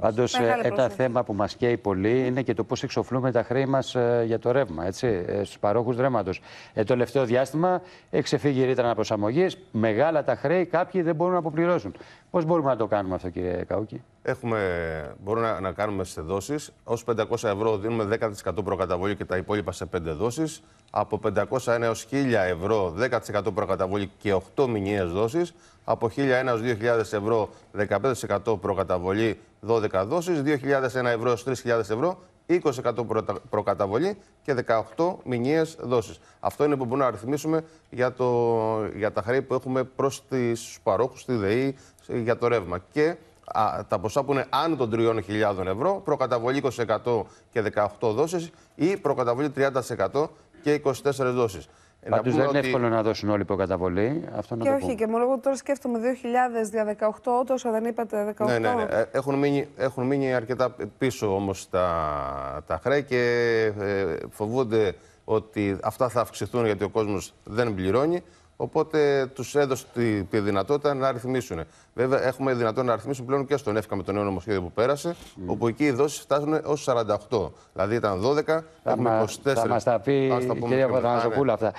Πάντως, ε, ένα θέμα που μας καίει πολύ είναι και το πώς εξοφλούμε τα χρέη μας ε, για το ρεύμα, έτσι, ε, στους παρόχους ρεύματος. Ε, το τελευταίο διάστημα έχει ξεφύγει η ρήτρα αναπροσαρμογής. Μεγάλα τα χρέη, κάποιοι δεν μπορούν να αποπληρώσουν. Πώς μπορούμε να το κάνουμε αυτό, κύριε Καούκη. Έχουμε, μπορούμε να, κάνουμε σε δόσεις. Ως 500 ευρώ δίνουμε 10% προκαταβολή και τα υπόλοιπα σε 5 δόσεις. Από 501 έω 1000 ευρώ 10% προκαταβολή και 8 μηνιαίες δόσεις. Από 1001 έω 2000 ευρώ 15% προκαταβολή 12 δόσει. 2001 ευρώ έως 3000 ευρώ 20% προκαταβολή και 18 μηνιαίες δόσεις. Αυτό είναι που μπορούμε να αριθμίσουμε για, το, για τα χρέη που έχουμε προς τις παρόχους, στη ΔΕΗ, για το ρεύμα. Και τα ποσά που είναι άνω των 3.000 ευρώ, προκαταβολή 20% και 18 δόσεις ή προκαταβολή 30% και 24 δόσεις. Ε, Πάντω δεν είναι ότι... εύκολο να δώσουν όλοι προκαταβολή. Αυτό να και όχι, και μόνο εγώ τώρα σκέφτομαι 2000 δια 18, τόσο δεν είπατε 18. Ναι, ναι, ναι. Ε, Έχουν, μείνει, έχουν μείνει αρκετά πίσω όμως τα, τα χρέη και ε, φοβούνται ότι αυτά θα αυξηθούν γιατί ο κόσμος δεν πληρώνει. Οπότε τους έδωσε τη, δυνατότητα να αριθμίσουν. Βέβαια, έχουμε δυνατότητα να αριθμίσουν πλέον και στον ΕΦΚΑ με το νέο νομοσχέδιο που πέρασε, όπου εκεί οι δόσεις φτάσουν έω 48. Δηλαδή ήταν 12, θα έχουμε 24. Θα μας τα πει η κυρία ναι. αυτά.